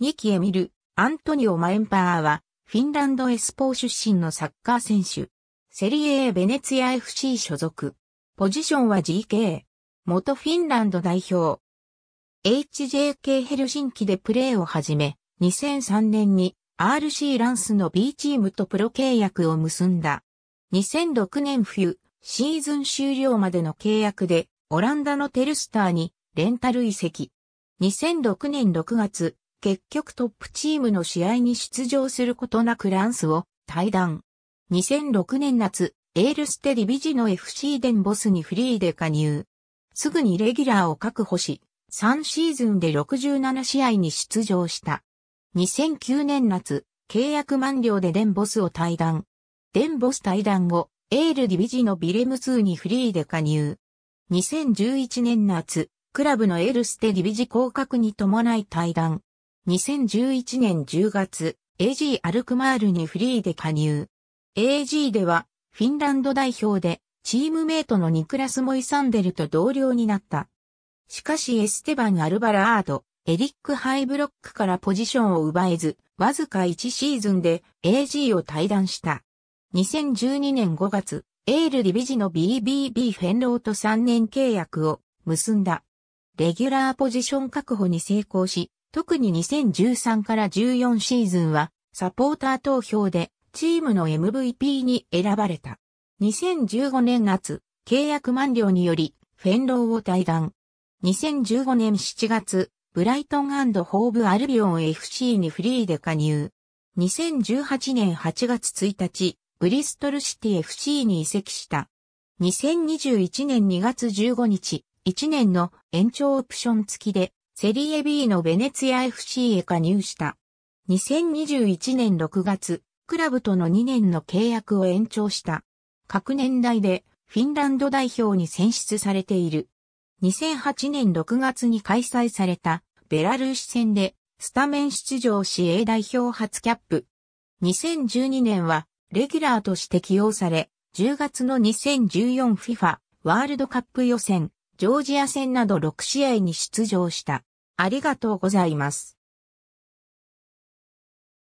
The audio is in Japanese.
ニキ・エミル、アントニオ・マエンパーは、フィンランドエスポー出身のサッカー選手。セリエ A・ ベネツィア FC 所属。ポジションは GK。元フィンランド代表。HJK ヘルシンキでプレーを始め、2003年に RC ランスの B チームとプロ契約を結んだ。2006年冬、シーズン終了までの契約で、オランダのテルスターにレンタル移籍。2006年6月、結局トップチームの試合に出場することなくランスを退団。2006年夏、エールステディビジの FC デンボスにフリーで加入。すぐにレギュラーを確保し、3シーズンで67試合に出場した。2009年夏、契約満了でデンボスを退団。デンボス退団後、エールディビジのビレム2にフリーで加入。2011年夏、クラブのエールステディビジ降格に伴い退団。2011年10月、AG アルクマールにフリーで加入。AG では、フィンランド代表で、チームメイトのニクラス・モイサンデルと同僚になった。しかしエステバン・アルバラード、エリック・ハイブロックからポジションを奪えず、わずか1シーズンで AG を退団した。2012年5月、エール・リビジの BBB フェンローと3年契約を結んだ。レギュラーポジション確保に成功し、特に2013から14シーズンはサポーター投票でチームの MVP に選ばれた。2015年夏、契約満了によりフェンローを退団。2015年7月、ブライトンホーブアルビオン FC にフリーで加入。2018年8月1日、ブリストルシティ FC に移籍した。2021年2月15日、1年の延長オプション付きでセリエ B のベネツィア FC へ加入した。2021年6月、クラブとの2年の契約を延長した。各年代でフィンランド代表に選出されている。2008年6月に開催されたベラルーシ戦でスタメン出場し A 代表初キャップ。2012年はレギュラーとして起用され、10月の 2014FIFA ワールドカップ予選、ジョージア戦など6試合に出場した。ありがとうございます。